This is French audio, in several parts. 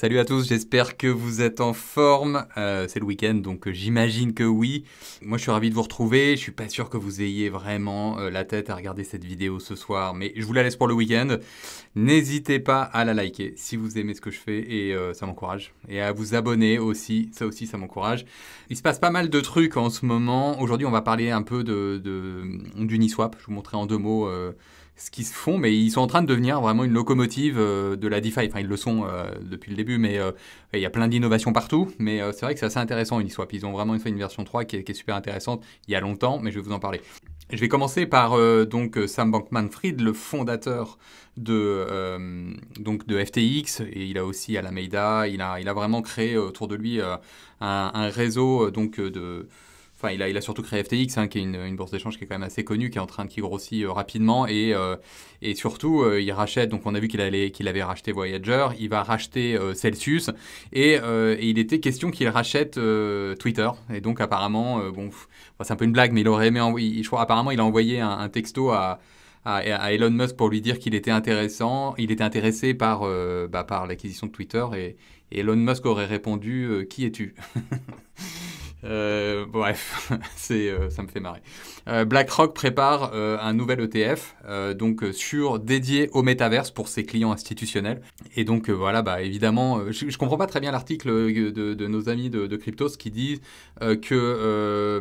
Salut à tous, j'espère que vous êtes en forme. Euh, c'est le week-end, donc euh, j'imagine que oui. Moi, je suis ravi de vous retrouver. Je suis pas sûr que vous ayez vraiment euh, la tête à regarder cette vidéo ce soir, mais je vous la laisse pour le week-end. N'hésitez pas à la liker si vous aimez ce que je fais et ça m'encourage. Et à vous abonner aussi, ça aussi, ça m'encourage. Il se passe pas mal de trucs en ce moment. Aujourd'hui, on va parler un peu de, de, du Je vous montrerai en deux mots ce qu'ils font, mais ils sont en train de devenir vraiment une locomotive euh, de la DeFi. Enfin, ils le sont euh, depuis le début, mais euh, il y a plein d'innovations partout. Mais c'est vrai que c'est assez intéressant, Uniswap. Ils ont vraiment fait une version 3 qui est, super intéressante il y a longtemps, mais je vais vous en parler. Je vais commencer par donc Sam Bankman-Fried, le fondateur de, donc de FTX et il a aussi Alameda. Il a, il a vraiment créé autour de lui un, un, réseau donc de Enfin, il a, il a surtout créé FTX, hein, qui est une, bourse d'échange qui est quand même assez connue, qui est en train de qui grossit euh, rapidement. Et, euh, et surtout, euh, il rachète, donc on a vu qu'il allait, qu'il avait racheté Voyager, il va racheter Celsius. Et, et, il était question qu'il rachète Twitter. Et donc apparemment, bon, c'est un peu une blague, mais il aurait aimé envoyer, crois, apparemment, il a envoyé un, texto à, à, Elon Musk pour lui dire qu'il était intéressant, il était intéressé par, bah, par l'acquisition de Twitter et, Elon Musk aurait répondu Qui es-tu Euh, bref, euh, ça me fait marrer. Euh, BlackRock prépare euh, un nouvel ETF, donc sur dédié au métaverse pour ses clients institutionnels. Et donc voilà, bah évidemment, je, comprends pas très bien l'article de, nos amis de, Cryptos qui disent que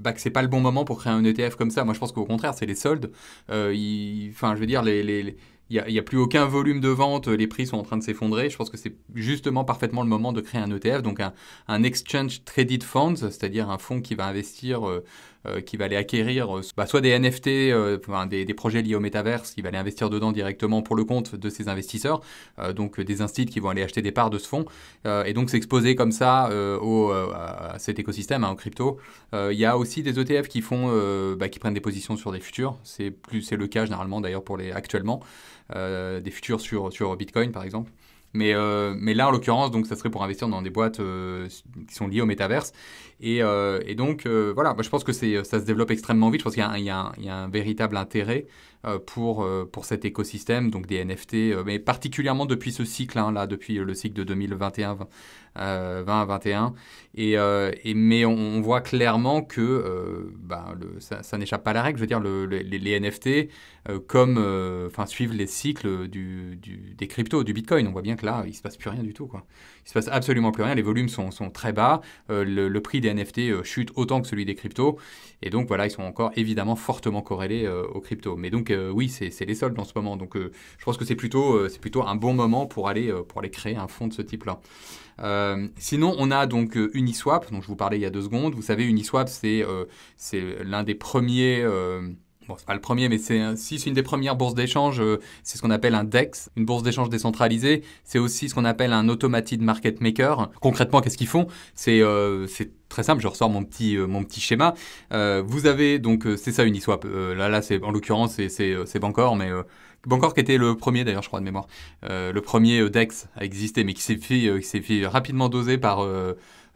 bah que c'est pas le bon moment pour créer un ETF comme ça. Moi, je pense qu'au contraire, c'est les soldes. Enfin, je veux dire les il n'y a, plus aucun volume de vente, les prix sont en train de s'effondrer. Je pense que c'est justement parfaitement le moment de créer un ETF, donc un, un Exchange Traded funds, c'est-à-dire un fonds qui va investir euh, euh, qui va aller acquérir euh, bah, soit des euh, NFT, des, projets liés au métaverse, qui va aller investir dedans directement pour le compte de ses investisseurs, donc des instituts qui vont aller acheter des parts de ce fonds, et donc s'exposer comme ça à cet écosystème, hein, en crypto. Il y a aussi des ETF qui font, bah, qui prennent des positions sur des futurs. C'est plus, c'est le cas généralement d'ailleurs pour les actuellement, des futurs sur sur Bitcoin par exemple. Mais, euh, mais là, en l'occurrence, donc ça serait pour investir dans des boîtes euh, qui sont liées au métaverse. Et, euh, et donc, voilà, je pense que c'est, ça se développe extrêmement vite. Je pense qu'il y, y a un, véritable intérêt pour, pour cet écosystème, donc des NFT, mais particulièrement depuis ce cycle, hein, là, depuis le cycle de 2021 20, 21. Et, mais on, voit clairement que ben, ça, n'échappe pas à la règle. Je veux dire, les, NFT, comme, enfin, suivent les cycles des cryptos, du Bitcoin. On voit bien que il ne se passe plus rien du tout. Quoi. Il ne se passe absolument plus rien. Les volumes sont, très bas. Euh, le, prix des NFT euh, chute autant que celui des cryptos. Et donc, voilà, ils sont encore évidemment fortement corrélés euh, aux cryptos. Mais donc, oui, c'est les soldes en ce moment. Donc, je pense que c'est plutôt, un bon moment pour aller, créer un fonds de ce type-là. sinon, on a donc Uniswap, dont je vous parlais il y a deux secondes. Vous savez, Uniswap, c'est l'un des premiers bon, c'est pas le premier, mais c'est si c'est une des premières bourses d'échange, euh, c'est ce qu'on appelle un DEX, une bourse d'échange décentralisée. C'est aussi ce qu'on appelle un automated market maker. Concrètement, qu'est-ce qu'ils font C'est euh, très simple, je ressors mon petit, euh, mon petit schéma. Euh, vous avez donc, c'est ça Uniswap, là, là, c'est en l'occurrence, c'est Bancor, mais Bancor qui était le premier d'ailleurs, je crois de mémoire, le premier DEX à exister, mais qui s'est fait, fait, rapidement doser par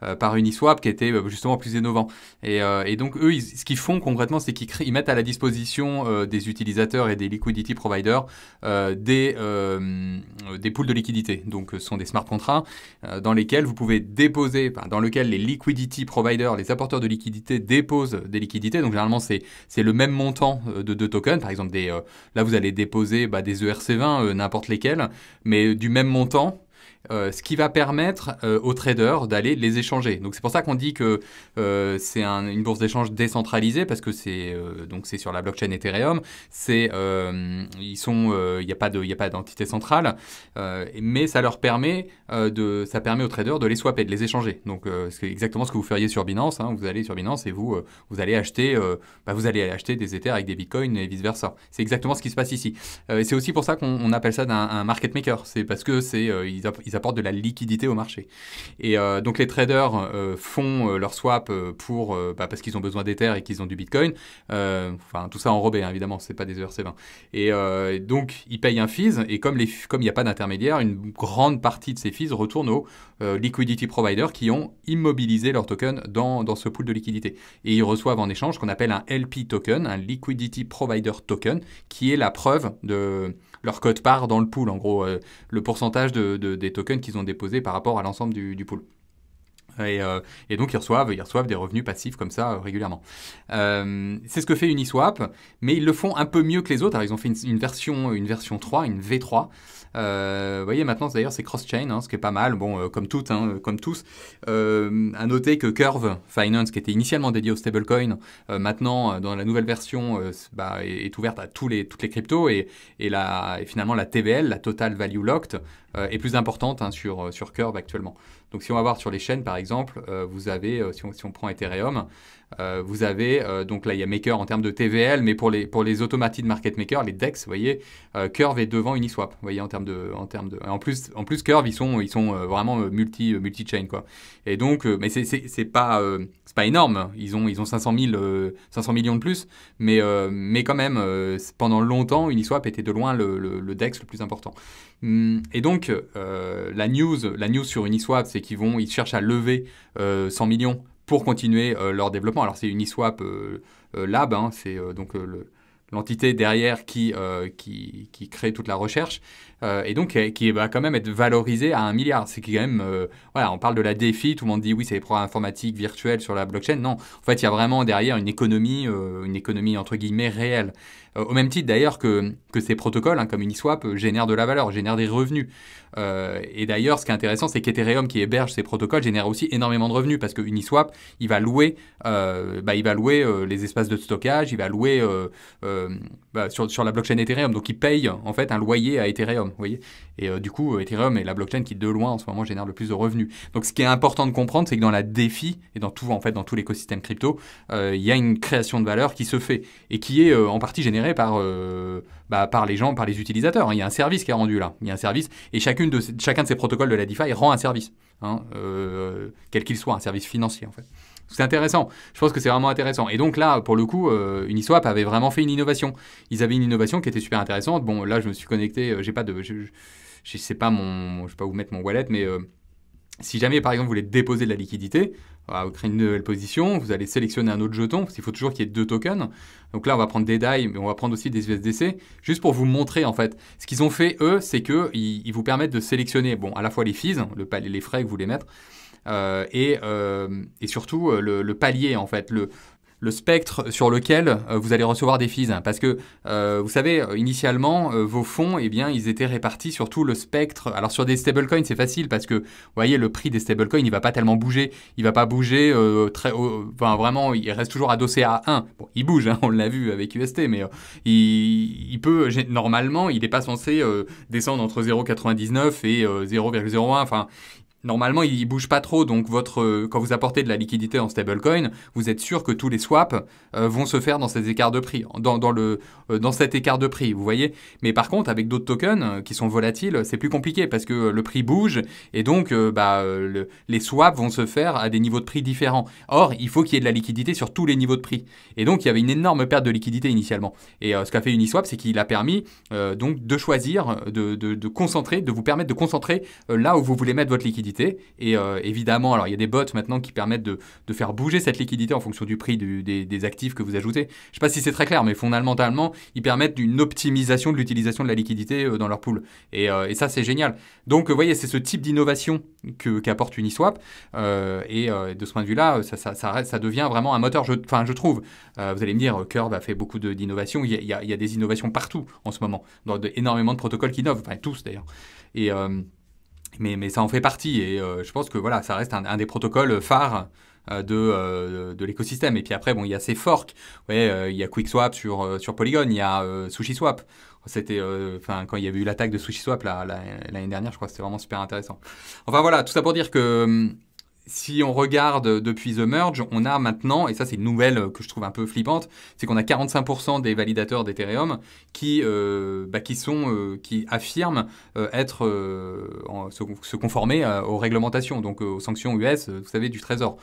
euh, par Uniswap qui était euh, justement plus innovant. Et, euh, donc eux, ce qu'ils font concrètement, c'est qu'ils mettent à la disposition des utilisateurs et des liquidity providers des, des pools de liquidité. Donc ce sont des smart contrats dans lesquels vous pouvez déposer, dans lesquels les liquidity providers, les apporteurs de liquidités déposent des liquidités. Donc généralement, c'est le même montant de, deux tokens. Par exemple, des, là, vous allez déposer bah, des ERC20, n'importe lesquels, mais du même montant euh, ce qui va permettre euh, aux traders d'aller les échanger. Donc c'est pour ça qu'on dit que euh, c'est une bourse d'échange décentralisée parce que c'est donc c'est sur la blockchain Ethereum. C'est ils sont il n'y a pas de il a pas d'entité centrale, mais ça leur permet de ça permet aux traders de les swapper, de les échanger. Donc c'est exactement ce que vous feriez sur Binance. Hein. vous allez sur Binance et vous vous allez acheter bah, vous allez acheter des Ethers avec des Bitcoins et vice versa. C'est exactement ce qui se passe ici. c'est aussi pour ça qu'on appelle ça un, market maker. C'est parce que c'est apportent de la liquidité au marché. Et euh, donc les traders euh, font euh, leur swap pour, bah, parce qu'ils ont besoin d'Ether et qu'ils ont du Bitcoin. Enfin, tout ça en robé, hein, évidemment, c'est pas des ERC20. Et donc ils payent un fees, et comme il comme n'y a pas d'intermédiaire, une grande partie de ces fees retourne aux liquidity providers qui ont immobilisé leur token dans, dans ce pool de liquidité. Et ils reçoivent en échange ce qu'on appelle un LP token, un liquidity provider token, qui est la preuve de leur code part dans le pool, en gros, euh, le pourcentage de, des tokens qu'ils ont déposés par rapport à l'ensemble du pool. Euh, et, donc ils reçoivent, ils reçoivent des revenus passifs comme ça euh, régulièrement. Euh, c'est ce que fait Uniswap, mais ils le font un peu mieux que les autres. Alors ils ont fait une, version, une version 3, une V3. vous voyez maintenant d'ailleurs c'est cross-chain, hein, ce qui est pas mal, bon, comme toutes, hein, comme tous. à noter que Curve Finance, qui était initialement dédié aux stablecoin, maintenant dans la nouvelle version bah, est, ouverte à tous les, toutes les cryptos et, finalement la TVL, la Total Value Locked, est plus importante hein, sur Curve actuellement. Donc si on va voir sur les chaînes, par exemple, euh, vous avez, euh, si on, prend Ethereum, euh, vous avez, donc là il y a Maker en termes de TVL, mais pour les, pour les de Market Maker, les DEX, vous voyez, Curve est devant Uniswap, vous voyez, en termes de... En, termes de, en, plus, en plus, Curve, ils sont, ils sont vraiment multi, multi-chain, quoi. Et donc, mais c'est, c'est, pas, c'est pas énorme, ils ont, ils ont 500, 500 millions de plus, mais, mais quand même, pendant longtemps, Uniswap était de loin le, DEX le plus important. Hum, et donc, la, news, la news sur Uniswap, c'est et qui vont, ils cherchent à lever 100 euh, millions pour continuer euh, leur développement. Alors c'est Uniswap euh, Lab, hein, c'est donc l'entité derrière qui, qui, qui crée toute la recherche. Euh, et donc qui va bah, quand même être valorisé à un milliard. C'est quand même, euh, voilà, on parle de la défi, tout le monde dit oui, c'est les programmes informatiques virtuels sur la blockchain. Non, en fait, il y a vraiment derrière une économie, euh, une économie entre guillemets réelle. au même titre d'ailleurs que, que ces protocoles, hein, comme Uniswap, génèrent de la valeur, génèrent des revenus. et d'ailleurs, ce qui est intéressant, c'est qu'Ethereum, qui héberge ces protocoles, génère aussi énormément de revenus parce que Uniswap, il va louer, bah, il va louer les espaces de stockage, il va louer bah, sur, sur la blockchain Ethereum. Donc, il paye en fait un loyer à Ethereum voyez et euh, du coup, Ethereum est la blockchain qui de loin en ce moment génère le plus de revenus. Donc ce qui est important de comprendre, c'est que dans la défi et dans tout en fait dans tout l'écosystème crypto, euh, il y a une création de valeur qui se fait et qui est euh, en partie générée par bah, par les gens, par les utilisateurs. Hein. Il y a un service qui est rendu là. Il y a un service et chacune de chacun de ces protocoles de la DeFi rend un service. Hein quel qu'il soit, un service financier en fait. C'est intéressant. Je pense que c'est vraiment intéressant. Et donc là, pour le coup, euh, Uniswap avait vraiment fait une innovation. Ils avaient une innovation qui était super intéressante. Bon, là, je me suis connecté. Euh, j'ai pas de, je, je, sais pas mon, je vais pas vous mettre mon wallet, mais euh, si jamais, par exemple, vous voulez déposer de la liquidité, euh, vous créez une nouvelle position, vous allez sélectionner un autre jeton, parce qu'il faut toujours qu'il y ait deux tokens. Donc là, on va prendre des DAI, mais on va prendre aussi des USDC, juste pour vous montrer en fait. Ce qu'ils ont fait, eux, c'est qu'ils ils vous permettent de sélectionner, bon, à la fois les fees, hein, le, les frais que vous voulez mettre, euh, et, euh, et, surtout euh, le, palier en fait, le, le spectre sur lequel vous allez recevoir des fees. Parce que, vous savez, initialement, vos fonds, eh bien, ils étaient répartis sur tout le spectre. Alors, sur des stablecoins, c'est facile parce que, vous voyez, le prix des stablecoins, il ne va pas tellement bouger. Il ne va pas bouger très... haut Enfin, vraiment, il reste toujours adossé à 1. Bon, il bouge, hein, on l'a vu avec UST, mais il, peut... Normalement, il n'est pas censé descendre entre 0,99 et 0,01. Enfin, Normalement, il bouge pas trop, donc votre, euh, quand vous apportez de la liquidité en stablecoin, vous êtes sûr que tous les swaps euh, vont se faire dans ces écarts de prix, dans, le, euh, dans cet écart de prix, vous voyez. Mais par contre, avec d'autres tokens qui sont volatiles, c'est plus compliqué parce que le prix bouge et donc bah, les swaps vont se faire à des niveaux de prix différents. Or, il faut qu'il y ait de la liquidité sur tous les niveaux de prix. Et donc, il y avait une énorme perte de liquidité initialement. Et ce qu'a fait Uniswap, c'est qu'il a permis donc de choisir, de, concentrer, de vous permettre de concentrer là où vous voulez mettre votre liquidité. Et mm. euh, évidemment, alors il y a des bots maintenant qui permettent de, faire bouger cette liquidité en fonction du prix des, actifs que vous ajoutez. Je ne sais pas si c'est très clair, mais fondamentalement, ils permettent une optimisation de l'utilisation de la liquidité euh, dans leur pool. Euh, et, ça, c'est génial. Donc, vous voyez, c'est ce type d'innovation qu'apporte Uniswap. et de ce point de vue-là, ça, ça, devient vraiment un moteur. Enfin, je, trouve, vous allez me dire, Curve a fait beaucoup d'innovations. Il, y a des innovations partout en ce moment, dans énormément de protocoles qui innovent, enfin tous d'ailleurs. Et, mais, mais ça en fait partie. Et euh, je pense que voilà, ça reste un, des protocoles phares euh, de, euh, de l'écosystème. Et puis après, bon, il y a ces forks. Ouais, il y a QuickSwap sur, sur Polygon, il y a SushiSwap. C'était, enfin, quand il y avait eu l'attaque de SushiSwap l'année dernière, je crois que c'était vraiment super intéressant. Enfin voilà, tout ça pour dire que hum, si on regarde depuis The Merge, on a maintenant, et ça c'est une nouvelle euh, que je trouve un peu flippante, c'est qu'on a 45% des validateurs d'Ethereum qui, euh, bah, euh, qui, affirment être, se, conformer aux réglementations, donc aux sanctions US, vous savez, du Trésor,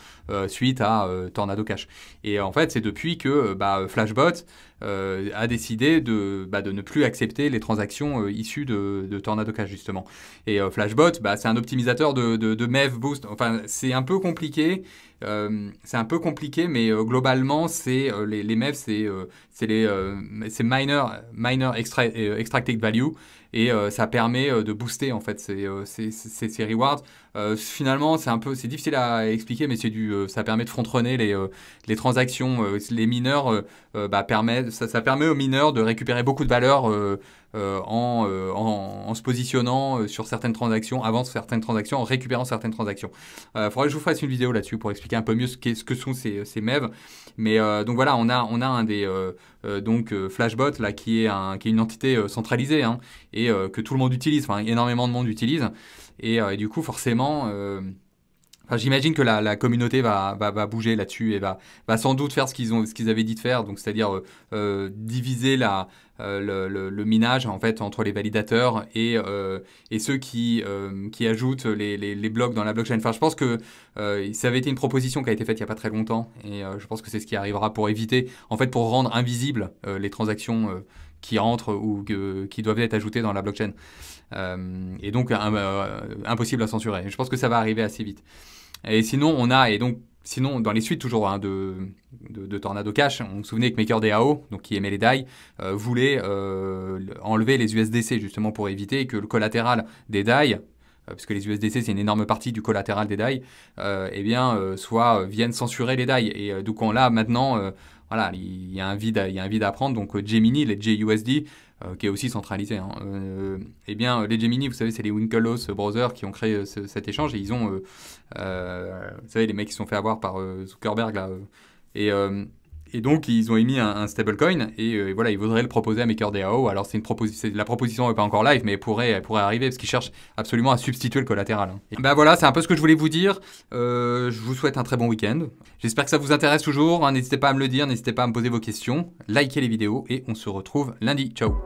suite à Tornado Cash. Et en fait, c'est depuis que bah, Flashbot euh, a décidé bah, de, ne plus accepter les transactions euh, issues de, de, Tornado Cash, justement. Et euh, Flashbot, bah, c'est un optimisateur de, de, MEV Boost. Enfin, c'est un peu compliqué. Euh, c'est un peu compliqué, mais euh, globalement, c'est euh, les, les MEV, c'est les minor, minor extra, extracted value, et ça permet de booster en fait ces, ces, ces, rewards. finalement, c'est un peu, c'est difficile à expliquer, mais c'est du, ça permet de frontronner les, les transactions. les mineurs, bah, permet, ça, permet aux mineurs de récupérer beaucoup de valeur. en, en, se positionnant sur certaines transactions, avant certaines transactions, en récupérant certaines transactions. Il faudrait que je vous fasse une vidéo là-dessus pour expliquer un peu mieux ce, ce que sont ces, ces MEV. Mais euh, donc voilà, on a, on a un des euh, euh, donc Flashbot là qui est, un, qui est une entité centralisée hein, et que tout le monde utilise, enfin énormément de monde utilise. Et, et du coup, forcément j'imagine que la, communauté va, va, bouger là-dessus et va, sans doute faire ce qu'ils avaient dit de faire, donc c'est-à-dire euh, euh, diviser la, euh, le, minage en fait entre les validateurs et, et ceux qui, qui ajoutent les, les, blocs dans la blockchain. Enfin, je pense que ça avait été une proposition qui a été faite il n'y a pas très longtemps et je pense que c'est ce qui arrivera pour éviter, en fait, pour rendre invisibles les transactions qui rentrent ou qui doivent être ajoutés dans la blockchain. Euh, et donc, euh, impossible à censurer. Je pense que ça va arriver assez vite. Et sinon, on a, et donc, sinon, dans les suites toujours hein, de, de, Tornado Cash, on se souvenait que MakerDAO, donc qui aimait les DAI, euh, voulait enlever les USDC justement pour éviter que le collatéral des DAI puisque les USDC c'est une énorme partie du collatéral des DAI, eh bien, soit viennent censurer les DAI. Et donc on l'a maintenant voilà, il y a un vide, il y a un vide à prendre. Donc euh, Gemini, les JUSD, euh, qui est aussi centralisé. Hein, euh, eh bien, les Gemini, vous savez, c'est les Winklevoss Brothers qui ont créé cet échange et ils ont, vous savez, les mecs qui se sont fait avoir par Zuckerberg là. et et donc, ils ont émis un, stablecoin euh, et, voilà, ils voudraient le proposer à MakerDAO. Alors, c'est une proposition, la proposition n'est pas encore live, mais elle pourrait, pourrait arriver parce qu'ils cherchent absolument à substituer le collatéral. Hein. Et ben voilà, c'est un peu ce que je voulais vous dire. Euh, je vous souhaite un très bon week-end. J'espère que ça vous intéresse toujours. Hein. N'hésitez pas à me le dire, n'hésitez pas à me poser vos questions. Likez les vidéos et on se retrouve lundi. Ciao